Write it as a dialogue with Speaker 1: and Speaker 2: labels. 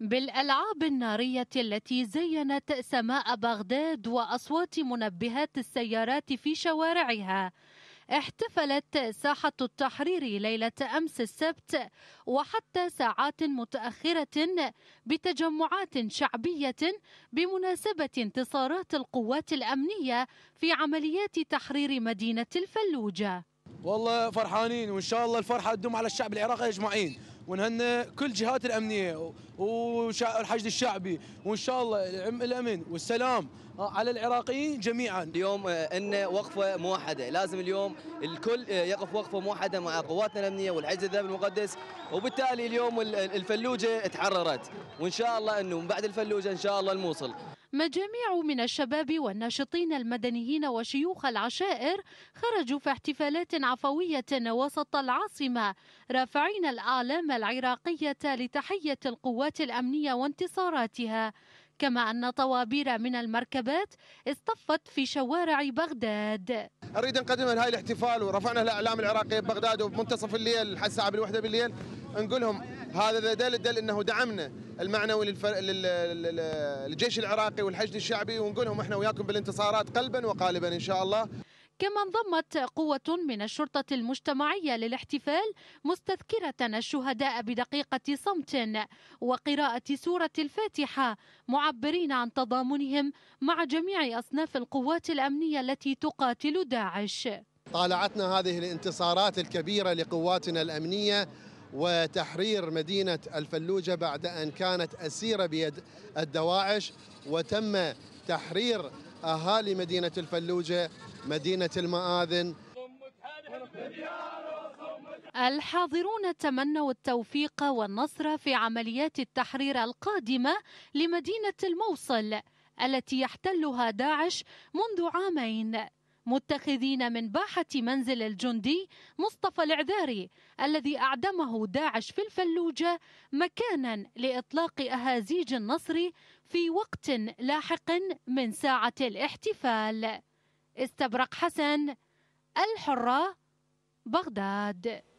Speaker 1: بالألعاب النارية التي زينت سماء بغداد وأصوات منبهات السيارات في شوارعها احتفلت ساحة التحرير ليلة أمس السبت وحتى ساعات متأخرة بتجمعات شعبية بمناسبة انتصارات القوات الأمنية في عمليات تحرير مدينة الفلوجة
Speaker 2: والله فرحانين وإن شاء الله الفرحة تدوم على الشعب العراقي أجمعين ونهنى كل جهات الامنيه والحشد الشعبي وان شاء الله الامن والسلام آه، على العراقيين جميعا اليوم آه، ان وقفه موحده لازم اليوم الكل آه، يقف وقفه موحده مع قواتنا الامنيه والحجز الذهبي المقدس وبالتالي اليوم الفلوجه تحررت وان شاء الله انه من بعد الفلوجه ان شاء الله الموصل
Speaker 1: مجاميع من الشباب والناشطين المدنيين وشيوخ العشائر خرجوا في احتفالات عفوية وسط العاصمة رافعين الأعلام العراقية لتحية القوات الأمنية وانتصاراتها كما أن طوابير من المركبات اصطفت في شوارع بغداد
Speaker 2: أريد أن نقدم هاي الاحتفال ورفعنا الإعلام العراقي ببغداد ومنتصف الليل الساعة بالوحدة بالليل نقول لهم هذا دل دل انه دعمنا المعنوي للفر... للجيش العراقي والحشد الشعبي ونقول لهم احنا وياكم بالانتصارات قلبا وقالبا ان شاء الله
Speaker 1: كما انضمت قوة من الشرطة المجتمعية للاحتفال مستذكرة الشهداء بدقيقة صمت وقراءة سورة الفاتحة معبرين عن تضامنهم مع جميع أصناف القوات الأمنية التي تقاتل داعش
Speaker 3: طالعتنا هذه الانتصارات الكبيرة لقواتنا الأمنية وتحرير مدينة الفلوجة بعد أن كانت أسيرة بيد الدواعش وتم تحرير أهالي مدينة الفلوجة مدينة المآذن
Speaker 1: الحاضرون تمنوا التوفيق والنصر في عمليات التحرير القادمة لمدينة الموصل التي يحتلها داعش منذ عامين متخذين من باحة منزل الجندي مصطفى العذاري الذي أعدمه داعش في الفلوجة مكانا لإطلاق أهازيج النصر في وقت لاحق من ساعة الاحتفال استبرق حسن الحرة بغداد